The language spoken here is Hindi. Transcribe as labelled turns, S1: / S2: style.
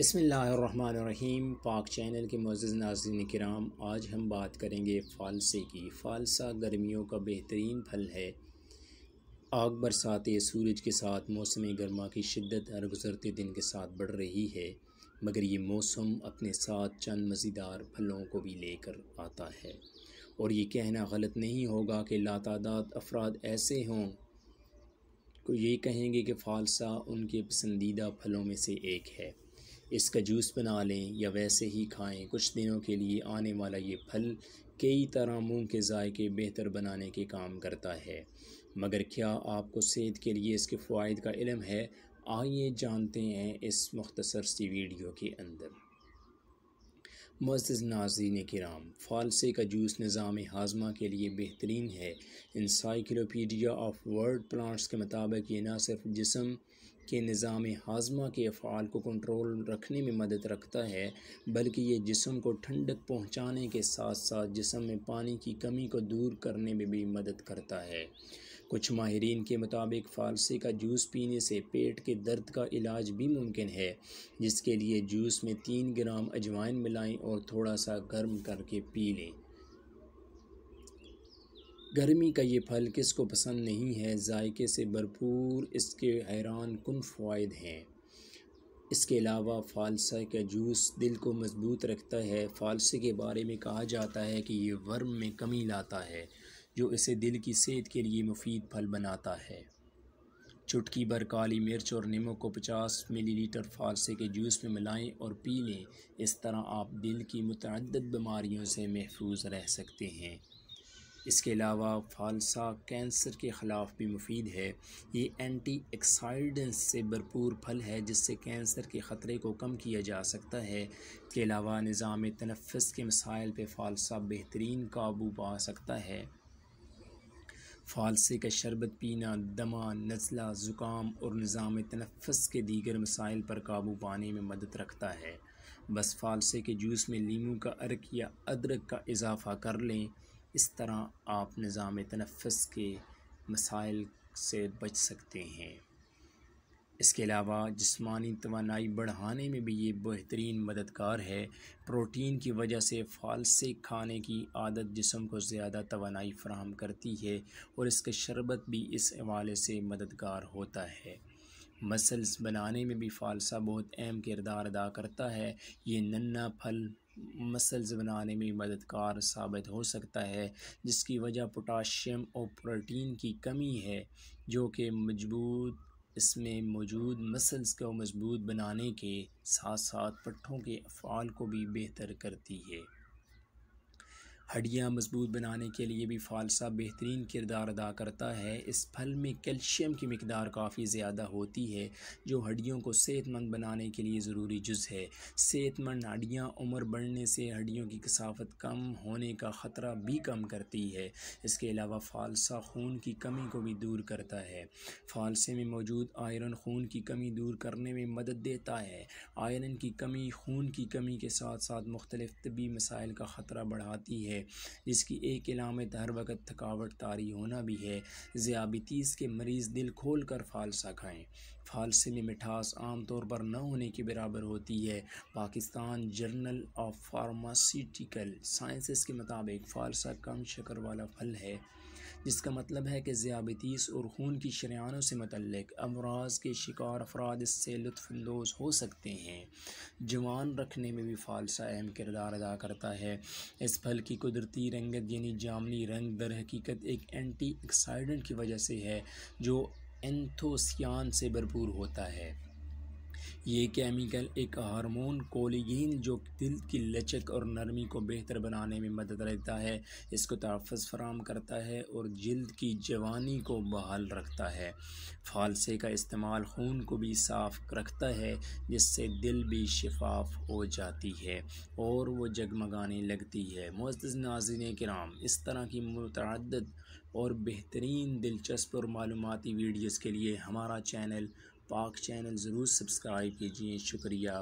S1: बसमीम पाक चैनल के मोज़ नाजन कराम आज हम बात करेंगे फालसे की फालसा गर्मियों का बेहतरीन फल है आग बरसाते सूरज के साथ मौसम गर्मा की शिद्दत हर गुजरते दिन के साथ बढ़ रही है मगर ये मौसम अपने साथ चंद मज़ेदार फलों को भी लेकर आता है और ये कहना गलत नहीं होगा कि लातादात अफराद ऐसे हों को ये कहेंगे कि फालसा उनके पसंदीदा फलों में से एक है इसका जूस बना लें या वैसे ही खाएं कुछ दिनों के लिए आने वाला ये फल कई तरह मुंह के जायके बेहतर बनाने के काम करता है मगर क्या आपको सेहत के लिए इसके फ़ायद का इलम है आइए जानते हैं इस मुख्तसर सी वीडियो के अंदर मज़ नाजीन कराम फ़ालसे का जूस निज़ाम हाजमा के लिए बेहतरीन है इंसाइक्लोपीडिया ऑफ वर्ड प्लांट्स के मुताबिक ये ना सिर्फ जिसम के निज़ाम हाजमा के अफ़ाल को कंट्रोल रखने में मदद रखता है बल्कि ये जिसम को ठंडक पहुँचाने के साथ साथ जिसम में पानी की कमी को दूर करने में भी मदद करता है कुछ माहरीन के मुताबिक फालसे का जूस पीने से पेट के दर्द का इलाज भी मुमकिन है जिसके लिए जूस में तीन ग्राम अजवाइन मिलाएं और थोड़ा सा गर्म करके पी लें गर्मी का ये फल किसको पसंद नहीं है जायके से भरपूर इसके हैरान कन फ़ायद हैं इसके अलावा फालसा का जूस दिल को मजबूत रखता है फालसे के बारे में कहा जाता है कि ये वर्म में कमी लाता है जो इसे दिल की सेहत के लिए मुफीद फल बनाता है चुटकी भर काली मिर्च और नीमू को 50 मिलीलीटर फारसे के जूस में मिलाएं और पी लें इस तरह आप दिल की मतद बीमारियों से महफूज रह सकते हैं इसके अलावा फालसा कैंसर के ख़िलाफ़ भी मुफीद है ये एंटी एक्साइडेंस से भरपूर फल है जिससे कैंसर के ख़तरे को कम किया जा सकता है इसके अलावा निज़ाम तनफस के मसाइल पर फालसा बेहतरीन काबू पा सकता है फालसे का शरबत पीना दमा नज़ला ज़ुकाम और निज़ाम तनफ़स के दीगर मसाइल पर काबू पाने में मदद रखता है बस फालसे के जूस में लीमू का अर्क या अदरक का इजाफ़ा कर लें इस तरह आप निज़ाम तनफ़स के मसाइल से बच सकते हैं इसके अलावा जिसमानी तोानाई बढ़ाने में भी ये बेहतरीन मददगार है प्रोटीन की वजह से फालसे खाने की आदत जिसम को ज़्यादा तोानाई फ्राहम करती है और इसका शरबत भी इस हवाले से मददगार होता है मसल्स बनाने में भी फालसा बहुत अहम किरदार अदा करता है ये नन्ना फल मसल्स बनाने में मददगार साबित हो सकता है जिसकी वजह पोटाशियम और प्रोटीन की कमी है जो कि मजबूत इसमें मौजूद मसल्स को मजबूत बनाने के साथ साथ पट्ठों के अफ़ाल को भी बेहतर करती है हड्डियाँ मजबूत बनाने के लिए भी फालसा बेहतरीन किरदार अदा करता है इस फल में कैल्शियम की मकदार काफ़ी ज़्यादा होती है जो हड्डियों को सेहतमंद बनाने के लिए ज़रूरी जुज़ है सेहतमंद हड्डियाँ उम्र बढ़ने से हड्डियों की कसाफत कम होने का ख़तरा भी कम करती है इसके अलावा फालसा खून की कमी को भी दूर करता है फालसे में मौजूद आयरन खून की कमी दूर करने में मदद देता है आयरन की कमी खून की कमी के साथ साथ मुख्तलिफ़ तबी मसाइल का ख़तरा बढ़ाती है जिसकी एक इलामत हर वक्त थकावट तारी होना भी है ज़्याबतीस के मरीज़ दिल खोल कर फालसा खाएँ फालसे में मिठास आमतौर पर न होने के बराबर होती है Pakistan journal of pharmaceutical sciences के मुताबिक फालसा कम शक्कर वाला फल है जिसका मतलब है कि ज्यादतीस और खून की शरानों से मतलब अमराज के शिकार अफराद इससे लुफानंदोज़ हो सकते हैं जवान रखने में भी फालसा अहम किरदार अदा करता है इस फल की कुदरती रंगत यानी जामनी रंग दर हकीकत एक एंटी एक्साइडेंट की वजह से है जो एंथोसियान से भरपूर होता है ये केमिकल एक हार्मोन कोलिगिन जो दिल की लचक और नरमी को बेहतर बनाने में मदद रहता है इसको तहफ़ फराम करता है और जल्द की जवानी को बहाल रखता है फालसे का इस्तेमाल खून को भी साफ़ रखता है जिससे दिल भी शफाफ हो जाती है और वो जगमगाने लगती है मज़द नाजिन कराम इस तरह की मतदद और बेहतरीन दिलचस्प और मालूमती वीडियोज़ के लिए हमारा चैनल पाक चैनल ज़रूर सब्सक्राइब कीजिए शुक्रिया